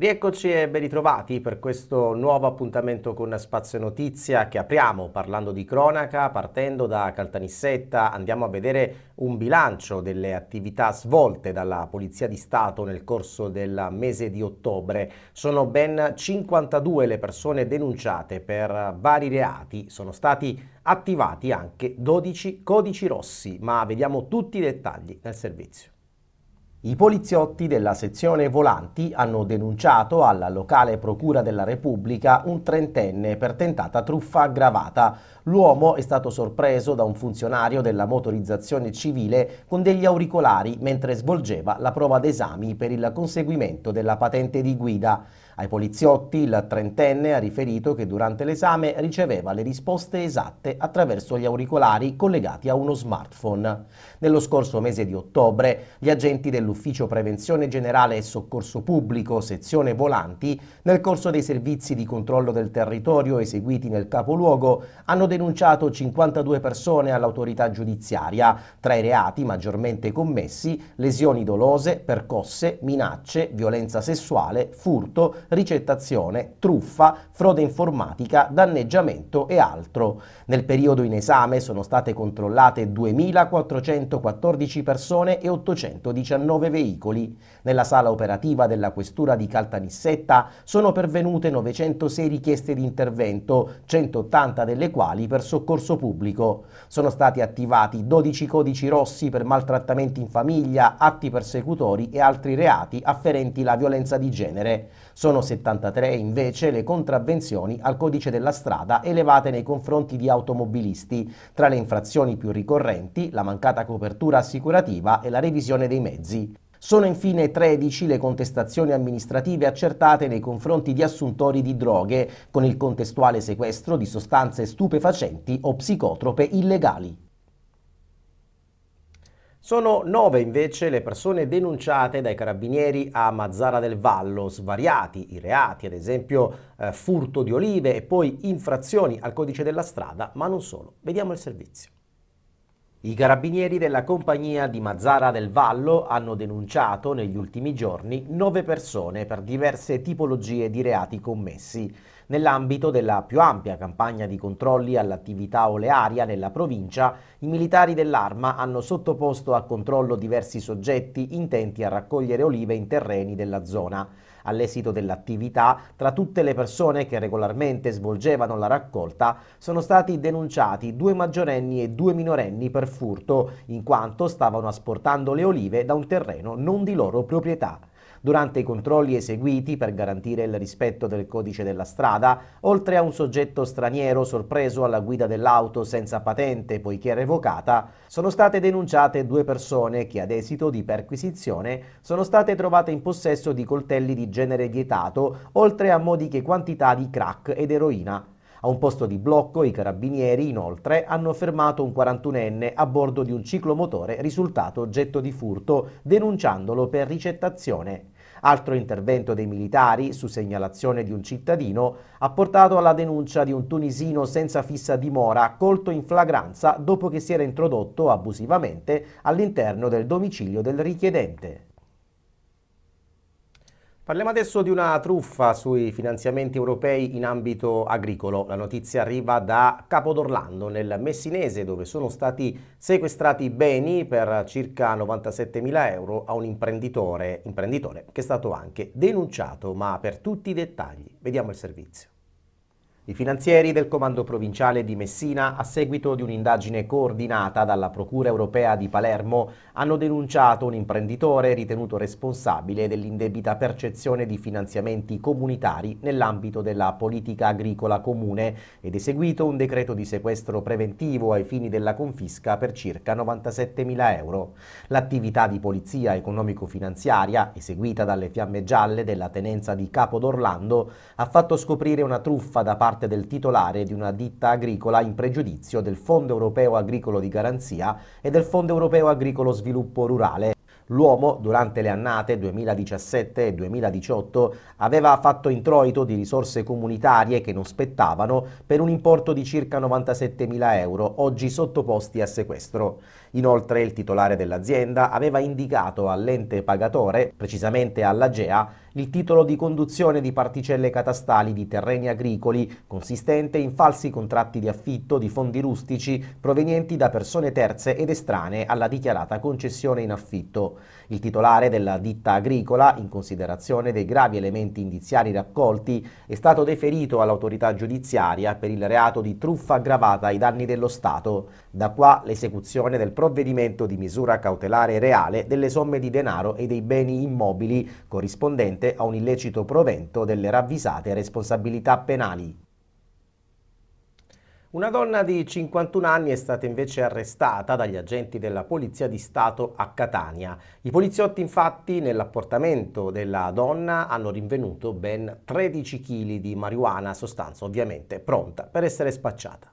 Rieccoci e ben ritrovati per questo nuovo appuntamento con Spazio Notizia che apriamo parlando di cronaca, partendo da Caltanissetta andiamo a vedere un bilancio delle attività svolte dalla Polizia di Stato nel corso del mese di ottobre. Sono ben 52 le persone denunciate per vari reati, sono stati attivati anche 12 codici rossi, ma vediamo tutti i dettagli nel servizio. I poliziotti della sezione Volanti hanno denunciato alla locale Procura della Repubblica un trentenne per tentata truffa aggravata. L'uomo è stato sorpreso da un funzionario della motorizzazione civile con degli auricolari mentre svolgeva la prova d'esami per il conseguimento della patente di guida. Ai poliziotti il trentenne ha riferito che durante l'esame riceveva le risposte esatte attraverso gli auricolari collegati a uno smartphone. Nello scorso mese di ottobre gli agenti dell'Unione all'Ufficio Prevenzione Generale e Soccorso Pubblico, sezione Volanti, nel corso dei servizi di controllo del territorio eseguiti nel capoluogo, hanno denunciato 52 persone all'autorità giudiziaria, tra i reati maggiormente commessi, lesioni dolose, percosse, minacce, violenza sessuale, furto, ricettazione, truffa, frode informatica, danneggiamento e altro. Nel periodo in esame sono state controllate 2.414 persone e 819 9 veicoli. Nella sala operativa della Questura di Caltanissetta sono pervenute 906 richieste di intervento, 180 delle quali per soccorso pubblico. Sono stati attivati 12 codici rossi per maltrattamenti in famiglia, atti persecutori e altri reati afferenti la violenza di genere. Sono 73 invece le contravvenzioni al codice della strada elevate nei confronti di automobilisti, tra le infrazioni più ricorrenti la mancata copertura assicurativa e la revisione dei mezzi. Sono infine 13 le contestazioni amministrative accertate nei confronti di assuntori di droghe, con il contestuale sequestro di sostanze stupefacenti o psicotrope illegali. Sono nove invece le persone denunciate dai carabinieri a Mazzara del Vallo, svariati i reati, ad esempio eh, furto di olive e poi infrazioni al codice della strada, ma non solo. Vediamo il servizio. I carabinieri della compagnia di Mazzara del Vallo hanno denunciato negli ultimi giorni nove persone per diverse tipologie di reati commessi Nell'ambito della più ampia campagna di controlli all'attività olearia nella provincia, i militari dell'Arma hanno sottoposto a controllo diversi soggetti intenti a raccogliere olive in terreni della zona. All'esito dell'attività, tra tutte le persone che regolarmente svolgevano la raccolta, sono stati denunciati due maggiorenni e due minorenni per furto, in quanto stavano asportando le olive da un terreno non di loro proprietà durante i controlli eseguiti per garantire il rispetto del codice della strada, oltre a un soggetto straniero sorpreso alla guida dell'auto senza patente poiché revocata, sono state denunciate due persone che ad esito di perquisizione sono state trovate in possesso di coltelli di genere vietato, oltre a modiche quantità di crack ed eroina. A un posto di blocco i carabinieri inoltre hanno fermato un 41enne a bordo di un ciclomotore risultato oggetto di furto denunciandolo per ricettazione. Altro intervento dei militari, su segnalazione di un cittadino, ha portato alla denuncia di un tunisino senza fissa dimora colto in flagranza dopo che si era introdotto abusivamente all'interno del domicilio del richiedente. Parliamo adesso di una truffa sui finanziamenti europei in ambito agricolo. La notizia arriva da Capodorlando, nel Messinese, dove sono stati sequestrati beni per circa 97.000 euro a un imprenditore, imprenditore che è stato anche denunciato, ma per tutti i dettagli. Vediamo il servizio. I finanzieri del Comando Provinciale di Messina, a seguito di un'indagine coordinata dalla Procura Europea di Palermo, hanno denunciato un imprenditore ritenuto responsabile dell'indebita percezione di finanziamenti comunitari nell'ambito della politica agricola comune ed eseguito un decreto di sequestro preventivo ai fini della confisca per circa 97.000 euro. L'attività di polizia economico-finanziaria, eseguita dalle fiamme gialle della tenenza di Capo d'Orlando, ha fatto scoprire una truffa da parte parte del titolare di una ditta agricola in pregiudizio del Fondo Europeo Agricolo di Garanzia e del Fondo Europeo Agricolo Sviluppo Rurale. L'uomo, durante le annate 2017 e 2018, aveva fatto introito di risorse comunitarie che non spettavano per un importo di circa 97.000 euro, oggi sottoposti a sequestro. Inoltre il titolare dell'azienda aveva indicato all'ente pagatore, precisamente alla GEA, il titolo di conduzione di particelle catastali di terreni agricoli, consistente in falsi contratti di affitto di fondi rustici provenienti da persone terze ed estranee alla dichiarata concessione in affitto. Il titolare della ditta agricola, in considerazione dei gravi elementi indiziari raccolti, è stato deferito all'autorità giudiziaria per il reato di truffa aggravata ai danni dello Stato. Da qua l'esecuzione del provvedimento di misura cautelare reale delle somme di denaro e dei beni immobili corrispondente a un illecito provento delle ravvisate responsabilità penali. Una donna di 51 anni è stata invece arrestata dagli agenti della Polizia di Stato a Catania. I poliziotti infatti nell'apportamento della donna hanno rinvenuto ben 13 kg di marijuana, sostanza ovviamente pronta per essere spacciata.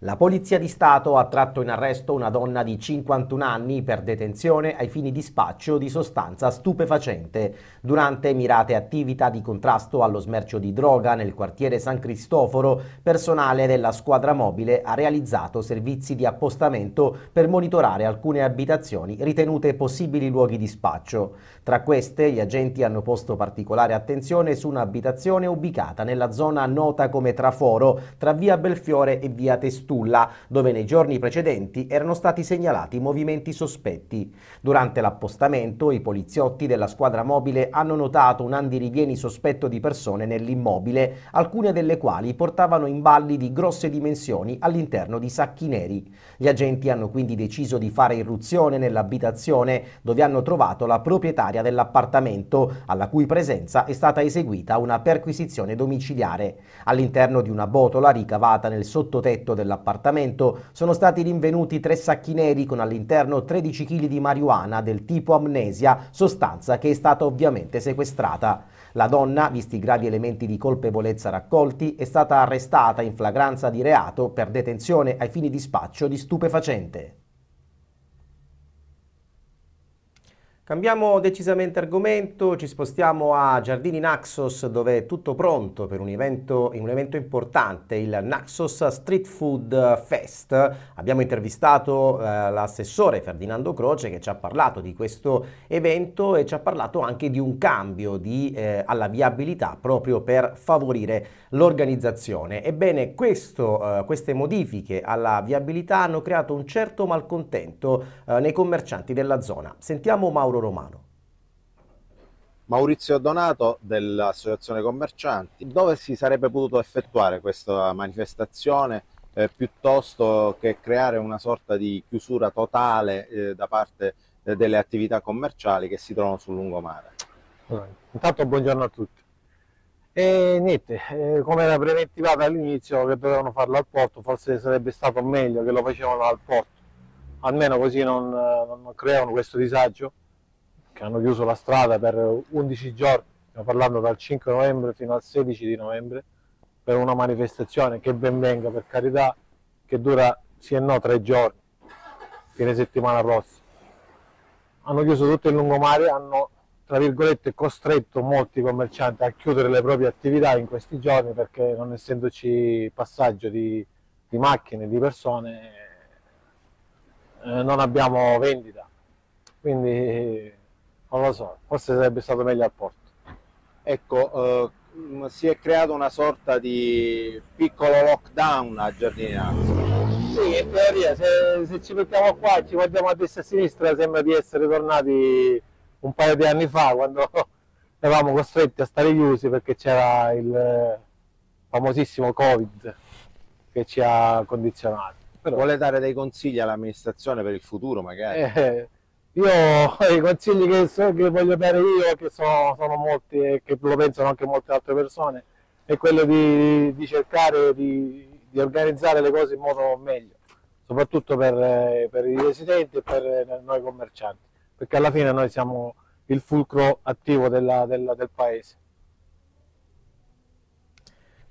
La Polizia di Stato ha tratto in arresto una donna di 51 anni per detenzione ai fini di spaccio di sostanza stupefacente durante mirate attività di contrasto allo smercio di droga nel quartiere San Cristoforo. Personale della squadra mobile ha realizzato servizi di appostamento per monitorare alcune abitazioni ritenute possibili luoghi di spaccio. Tra queste gli agenti hanno posto particolare attenzione su un'abitazione ubicata nella zona nota come Traforo tra via Belfiore e via Testudo Stulla, dove nei giorni precedenti erano stati segnalati movimenti sospetti. Durante l'appostamento i poliziotti della squadra mobile hanno notato un andirivieni sospetto di persone nell'immobile, alcune delle quali portavano imballi di grosse dimensioni all'interno di sacchi neri. Gli agenti hanno quindi deciso di fare irruzione nell'abitazione dove hanno trovato la proprietaria dell'appartamento, alla cui presenza è stata eseguita una perquisizione domiciliare. All'interno di una botola ricavata nel sottotetto della dell'appartamento sono stati rinvenuti tre sacchi neri con all'interno 13 kg di marijuana del tipo amnesia, sostanza che è stata ovviamente sequestrata. La donna, visti i gravi elementi di colpevolezza raccolti, è stata arrestata in flagranza di reato per detenzione ai fini di spaccio di stupefacente. Cambiamo decisamente argomento, ci spostiamo a Giardini Naxos dove è tutto pronto per un evento, un evento, importante, il Naxos Street Food Fest. Abbiamo intervistato eh, l'assessore Ferdinando Croce che ci ha parlato di questo evento e ci ha parlato anche di un cambio di, eh, alla viabilità proprio per favorire l'organizzazione. Ebbene questo, eh, queste modifiche alla viabilità hanno creato un certo malcontento eh, nei commercianti della zona. Sentiamo Mauro tavolo romano. Maurizio Donato dell'Associazione Commercianti. Dove si sarebbe potuto effettuare questa manifestazione eh, piuttosto che creare una sorta di chiusura totale eh, da parte eh, delle attività commerciali che si trovano sul lungomare? Allora, intanto buongiorno a tutti. E niente, eh, come era preventivata all'inizio che dovevano farlo al porto, forse sarebbe stato meglio che lo facevano al porto, almeno così non, eh, non creavano questo disagio che hanno chiuso la strada per 11 giorni, stiamo parlando dal 5 novembre fino al 16 di novembre, per una manifestazione che ben venga, per carità, che dura sì e no tre giorni, fine settimana prossima. Hanno chiuso tutto il lungomare, hanno tra virgolette costretto molti commercianti a chiudere le proprie attività in questi giorni perché non essendoci passaggio di, di macchine, di persone, eh, non abbiamo vendita. Quindi non lo so, forse sarebbe stato meglio al porto. Ecco, eh, si è creato una sorta di piccolo lockdown a Giardinanza. Sì, in teoria, se, se ci mettiamo qua e ci guardiamo a destra e a sinistra sembra di essere tornati un paio di anni fa quando eravamo costretti a stare chiusi perché c'era il eh, famosissimo Covid che ci ha condizionato. Però... Vuole dare dei consigli all'amministrazione per il futuro magari? Eh, io i consigli che, che voglio dare io, che so, sono molti e che lo pensano anche molte altre persone, è quello di, di cercare di, di, organizzare le cose in modo meglio, soprattutto per, per i residenti e per noi commercianti, perché alla fine noi siamo il fulcro attivo della, della, del paese.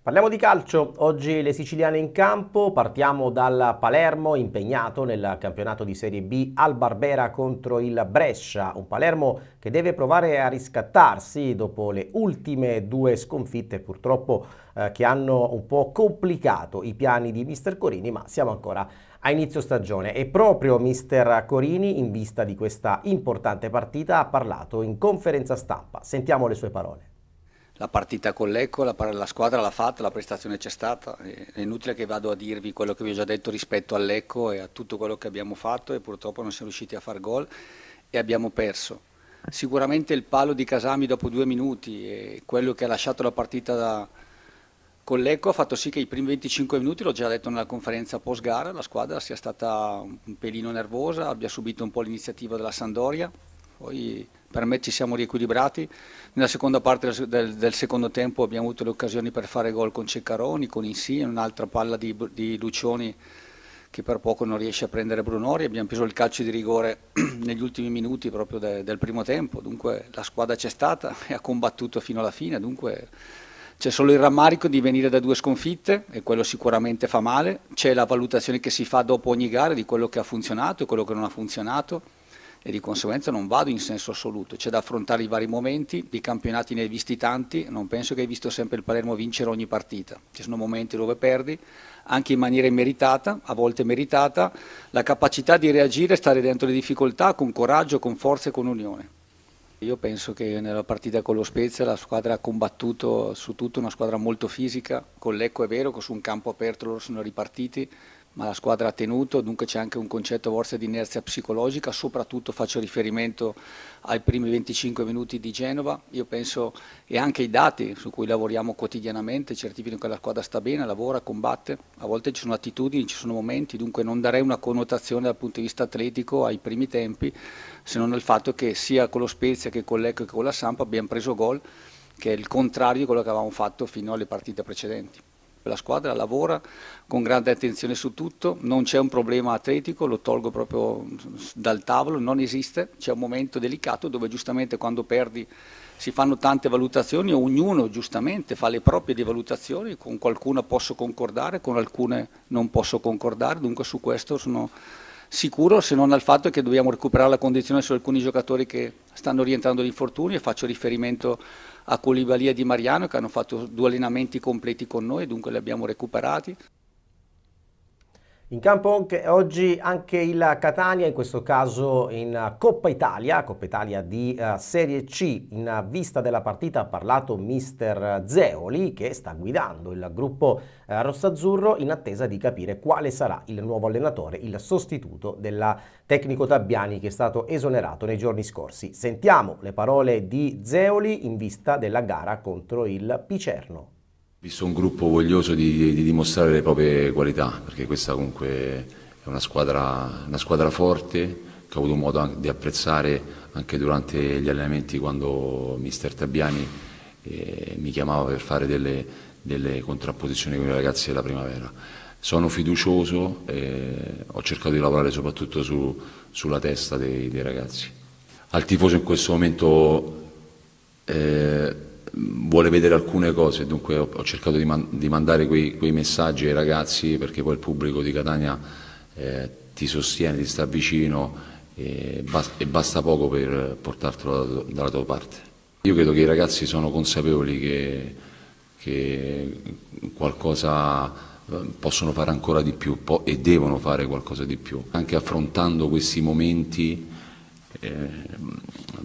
Parliamo di calcio, oggi le siciliane in campo, partiamo dal Palermo impegnato nel campionato di Serie B al Barbera contro il Brescia, un Palermo che deve provare a riscattarsi dopo le ultime due sconfitte purtroppo eh, che hanno un po' complicato i piani di Mister Corini, ma siamo ancora a inizio stagione e proprio Mister Corini in vista di questa importante partita ha parlato in conferenza stampa, sentiamo le sue parole la partita con l'Ecco, la, la, squadra l'ha fatta, la prestazione c'è stata, è inutile che vado a dirvi quello che vi ho già detto rispetto all'Ecco e a tutto quello che abbiamo fatto e purtroppo non siamo riusciti a far gol e abbiamo perso. Sicuramente il palo di Casami dopo due minuti e quello che ha lasciato la partita da, con l'Ecco ha fatto sì che i primi 25 minuti, l'ho già detto nella conferenza post gara, la squadra sia stata un pelino nervosa, abbia subito un po' l'iniziativa della Sandoria, poi per me ci siamo riequilibrati. Nella seconda parte del, del secondo tempo abbiamo avuto le occasioni per fare gol con Ceccaroni, con Insigne, un'altra palla di, di Lucioni che per poco non riesce a prendere Brunori, abbiamo preso il calcio di rigore negli ultimi minuti proprio de, del primo tempo, dunque la squadra c'è stata e ha combattuto fino alla fine, dunque c'è solo il rammarico di venire da due sconfitte e quello sicuramente fa male, c'è la valutazione che si fa dopo ogni gara di quello che ha funzionato e quello che non ha funzionato e di conseguenza non vado in senso assoluto, c'è da affrontare i vari momenti, di campionati ne hai visti tanti, non penso che hai visto sempre il Palermo vincere ogni partita, ci sono momenti dove perdi, anche in maniera immeritata, a volte meritata, la capacità di reagire, stare dentro le difficoltà con coraggio, con forza e con unione. Io penso che nella partita con lo Spezia la squadra ha combattuto su tutto, una squadra molto fisica, con l'Ecco è vero, che su un campo aperto loro sono ripartiti, ma la squadra ha tenuto, dunque c'è anche un concetto forse di inerzia psicologica, soprattutto faccio riferimento ai primi 25 minuti di Genova, io penso e anche i dati su cui lavoriamo quotidianamente certificano che la squadra sta bene, lavora, combatte, a volte ci sono attitudini, ci sono momenti, dunque non darei una connotazione dal punto di vista atletico ai primi tempi, se non al fatto che sia con lo Spezia che con l'Ecco che con la Sampa abbiamo preso gol, che è il contrario di quello che avevamo fatto fino alle partite precedenti la squadra lavora con grande attenzione su tutto, non c'è un problema atletico, lo tolgo proprio dal tavolo, non esiste, c'è un momento delicato dove giustamente quando perdi si fanno tante valutazioni, ognuno giustamente fa le proprie valutazioni, con qualcuna posso concordare, con alcune non posso concordare, dunque su questo sono sicuro se non al fatto che dobbiamo recuperare la condizione su alcuni giocatori che stanno rientrando di infortuni e faccio riferimento a Colibalia Di Mariano che hanno fatto due allenamenti completi con noi, dunque li abbiamo recuperati. In campo anche, oggi anche il Catania, in questo caso in Coppa Italia, Coppa Italia di eh, Serie C. In vista della partita ha parlato mister Zeoli che sta guidando il gruppo eh, rossazzurro in attesa di capire quale sarà il nuovo allenatore, il sostituto del tecnico Tabbiani che è stato esonerato nei giorni scorsi. Sentiamo le parole di Zeoli in vista della gara contro il Picerno. Visto un gruppo voglioso di, di dimostrare le proprie qualità, perché questa comunque è una squadra, una squadra forte che ho avuto modo di apprezzare anche durante gli allenamenti quando mister Tabiani eh, mi chiamava per fare delle, delle contrapposizioni con i ragazzi della primavera. Sono fiducioso e eh, ho cercato di lavorare soprattutto su, sulla testa dei, dei, ragazzi. Al tifoso in questo momento eh, vuole vedere alcune cose, dunque ho, ho cercato di, man di mandare quei, quei, messaggi ai ragazzi perché poi il pubblico di Catania eh, ti sostiene, ti sta vicino e, bas e basta poco per portartelo da dalla tua parte. Io credo che i ragazzi sono consapevoli che, che qualcosa eh, possono fare ancora di più e devono fare qualcosa di più, anche affrontando questi momenti eh,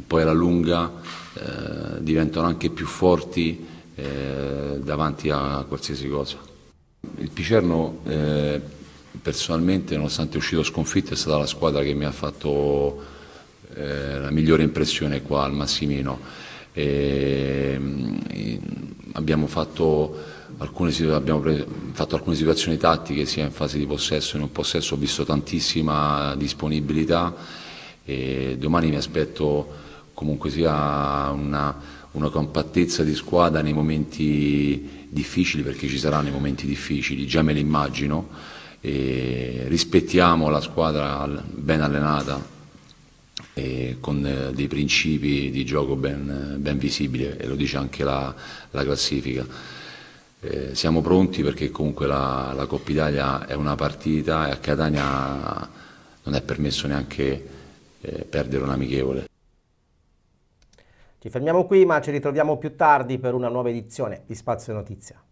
poi alla lunga eh, diventano anche più forti eh, davanti a qualsiasi cosa. Il Picerno personalmente, nonostante è uscito sconfitto, è stata la squadra che mi ha fatto la migliore impressione qua al Massimino. E mm, abbiamo, fatto alcune, abbiamo fatto alcune situazioni tattiche sia in fase di possesso che in un possesso, ho visto tantissima disponibilità e domani mi aspetto comunque sia una, una, compattezza di squadra nei momenti difficili, perché ci saranno i momenti difficili, già me li immagino. rispettiamo la squadra ben allenata con eh, dei principi di gioco ben, ben visibili e lo dice anche la, la classifica. Eh, siamo pronti perché comunque la, la Coppa Italia è una partita e a Catania non è permesso neanche eh, perdere un amichevole. Ci fermiamo qui ma ci ritroviamo più tardi per una nuova edizione di Spazio Notizia.